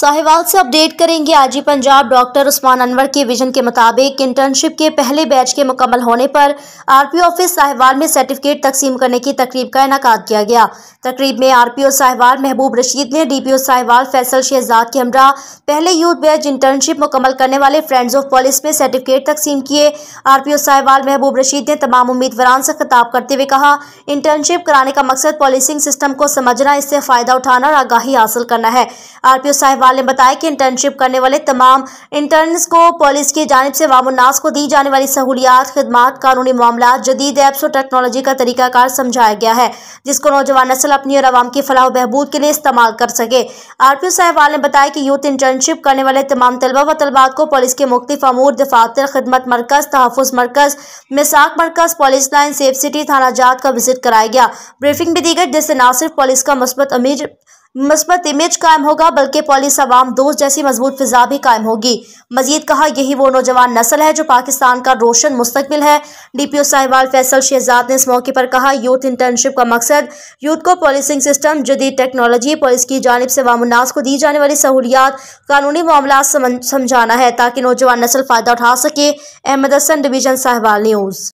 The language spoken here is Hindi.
साहिवाल से अपडेट करेंगे आजी पंजाब डॉक्टर उस्मान अनवर के विजन के मुताबिक इंटर्नशिप के पहले बैच के मुकम्मल होने पर आरपीओ ऑफिस साहिवाल में सर्टिफिकेट तकसीम करने की तकरीब का इनका किया गया तकरीब में आरपीओ साहिवाल महबूब रशीद ने डीपीओ साहिवाल फैसल शहजाद के हमरा पहले यूथ बैच इंटर्नशिप मुकम्मल करने वाले फ्रेंड्स ऑफ पॉलिस में सर्टिफिकेट तकसीम किए आर पी महबूब रशीद ने तमाम उम्मीदवार से खिताब करते हुए कहा इंटर्नशिप कराने का मकसद पॉलिसिंग सिस्टम को समझना इससे फ़ायदा उठाना और आगाही हासिल करना है आर पी अग्रवाल ने बताया कि इंटर्नशिप करने वाले तमाम इंटर्न्स को पुलिस की जानब से वामोनास को दी जाने वाली सहूलियात खदमात कानूनी मामला जदीद एप्स और टेक्नोलॉजी का तरीकाकार समझाया गया है जिसको नौजवान नस्ल अपनी और आवाम की फलाह बहबूद के लिए इस्तेमाल कर सके आर पी साहबाल ने बताया कि यूथ इंटर्नशिप करने वाले तमाम तलबा व तलबात को पुलिस के मुख्तफ अमूर दफातर खदमत मरकज तहफ़ मरकज मिसाक मरकज पुलिस लाइन सेफ सिटी थाना जात का विजिट कराया गया ब्रीफिंग भी दी गई जिससे न सिर्फ पुलिस का मस्बत अमीर मस्बत इमेज कायम होगा बल्कि पॉलिस अवाम दोस्त जैसी मजबूत फिजा भी कायम होगी मजीद कहा यही वो नौजवान नस्ल है जो पाकिस्तान का रोशन मुस्तबिल है D P O Sahiwal Faisal Shahzad ने इस मौके पर कहा यूथ इंटर्नशिप का मकसद यूथ को पॉलिसिंग सिस्टम जदीद टेक्नोलॉजी पुलिस की जानब से वामनास को दी जाने वाली सहूलियात कानूनी मामला समझाना है ताकि नौजवान नस्ल फ़ायदा उठा सके अहमद हसन डिवीजन साहिवाल न्यूज़